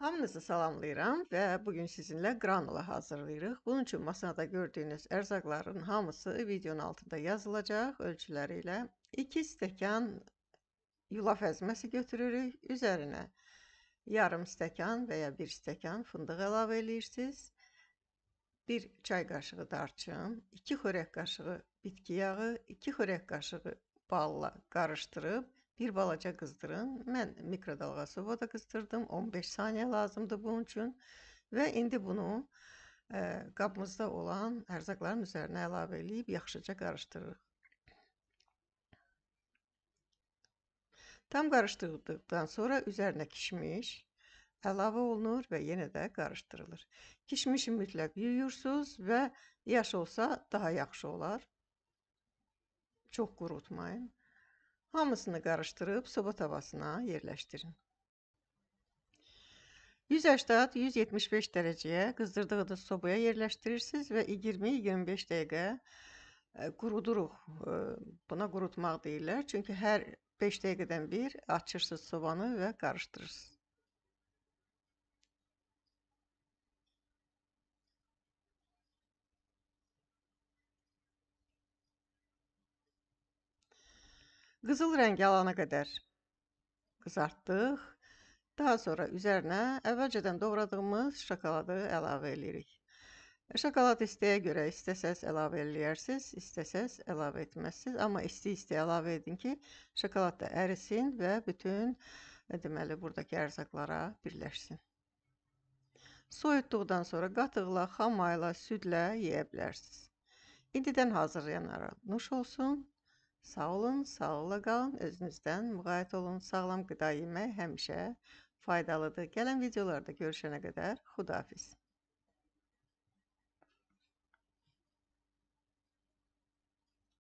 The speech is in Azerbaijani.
Hamınızı salamlayıram və bu gün sizinlə qranula hazırlayırıq. Bunun üçün masada gördüyünüz ərzaqların hamısı videonun altında yazılacaq ölçüləri ilə. 2 stəkan yulaf əzməsi götürürük. Üzərinə yarım stəkan və ya 1 stəkan fındıq əlavə edirsiniz. 1 çay qaşığı darçın, 2 xörək qaşığı bitki yağı, 2 xörək qaşığı balla qarışdırıb Bir balaca qızdırın. Mən mikrodalğa sobada qızdırdım. 15 saniyə lazımdı bunun üçün. Və indi bunu e, qabımızda olan ərzaqların üzərinə əlavə eləyib yaxşıca qarışdırırıq. Tam qarışdırdıqdan sonra üzərinə kişmiş əlavə olunur və yenə də qarışdırılır. Kişmişi mütləq yuyursunuz və yaş olsa daha yaxşı olar. Çox qurutmayın. Hamısını qarışdırıb soba tavasına yerləşdirin. 180-175 dərəcəyə qızdırdığınız sobaya yerləşdirirsiniz və 20-25 dəqiqə e, quruduruq. E, buna qurutmaq deyirlər. Çünki hər 5 dəqiqədən bir açırsınız sobanı və qarışdırırsınız. Qızıl rəngi alana qədər qızartdıq. Daha sonra üzərinə əvvəlcədən doğradığımız şokoladı əlavə edirik. Şokolad istəyə görə istəsəz əlavə eləyərsiz, istəsəz əlavə etməzsiz, amma isti-isti əlavə edin ki, şokolad da ərisin və bütün deməli buradakı ərzaqlara birləşsin. Soyutduqdan sonra qatıqla, xama ilə, südlə yeyə bilərsiniz. İndidən hazırlayanlara nuş olsun. Sağ olun, sağlıqla qalın, özünüzdən müğayət olun. Sağlam qida yemək həmişə faydalıdır. Gələn videolarda görüşənə qədər xudahafiz.